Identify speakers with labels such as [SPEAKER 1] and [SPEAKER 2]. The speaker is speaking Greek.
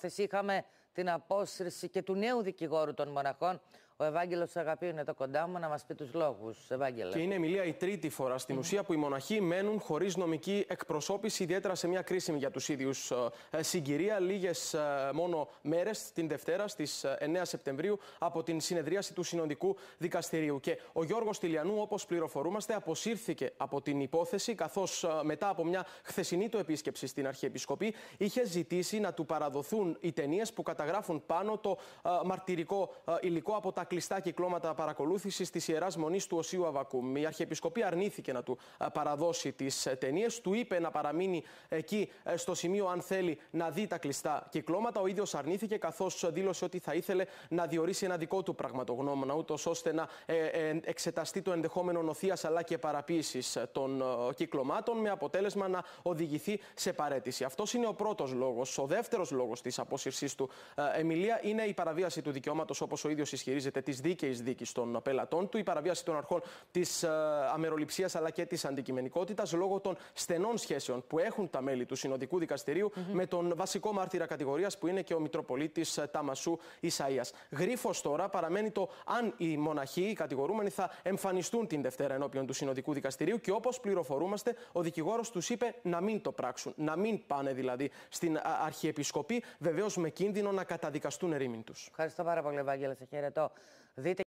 [SPEAKER 1] Você fica, mas την απόσυρση και του νέου δικηγόρου των Μοναχών. Ο Ευάγγελος Αγαπίου είναι εδώ κοντά μου να μας πει τους λόγους. Ευάγγελο. Και είναι,
[SPEAKER 2] η Μιλία, η τρίτη φορά στην ουσία που οι μοναχοί μένουν χωρίς νομική εκπροσώπηση, ιδιαίτερα σε μια κρίσιμη για τους ίδιους ε, συγκυρία. Λίγες ε, μόνο μέρες, την Δευτέρα στις 9 ε, Σεπτεμβρίου, από την συνεδρίαση του Συνοδικού Δικαστηρίου. Και ο Γιώργος Τηλιανού, όπως πληροφορούμαστε, αποσύρθηκε από την υπόθεση, καθώς μετά από μια χθεσινή του επίσκεψη στην Αρχιεπισκοπή είχε ζητήσει να του παραδοθούν οι ταινίες που καταγράφουν καταγράφουν πάνω το μαρτυρικό υλικό από τα κλειστά κυκλώματα παρακολούθησης της ιεράς μονής του Οσίου Αβακούμ. Η Αρχιεπισκοπή αρνήθηκε να του παραδώσει τις ε, ταινίες. Του είπε να παραμείνει εκεί ε, στο σημείο, αν θέλει, να δει τα κλειστά κυκλώματα. Ο ίδιος αρνήθηκε, καθώς δήλωσε ότι θα ήθελε να διορίσει ένα δικό του πραγματογνώμονα, ούτως ώστε να ε, εξεταστεί το ενδεχόμενο νοθείας αλλά και παραποίησης των κυκλωμάτων, με αποτέλεσμα να οδηγηθεί σε παρέτηση. Αυτός είναι ο πρώτος λόγος. Ο δεύτερος λόγος της απόσυρσής του ε, Εμιλία είναι η παραβίαση του δικαιώματος, όπως ο ίδιος ισχυρίζεται, της δίκαιης δίκης των πελατών του, η παραβίαση των αρχών της ε, αμεροληψίας αλλά και της αντικειμενικότητας λόγω των στενών σχέσεων που έχουν τα μέλη του Συνοδικού με τον βασικό μάρτυρα κατηγορίας που είναι και ο Μητροπολίτης ε, Ταμασού Ισαία. Γρήφο τώρα παραμένει το αν οι μοναχοί, οι κατηγορούμενοι, θα εμφανιστούν την Δευτέρα ενώπιον του Συνοδικού Δικαστηρίου και όπως πληροφορούμαστε, ο δικηγόρος τους είπε να μην το πράξουν, να μην πάνε δηλαδή στην Αρχιεπισκοπή, βεβαίως με κίνδυνο να καταδικαστούν ερήμην τους.
[SPEAKER 1] Ευχαριστώ πάρα πολύ, Βάγγελα. Σε χαιρετώ. Δείτε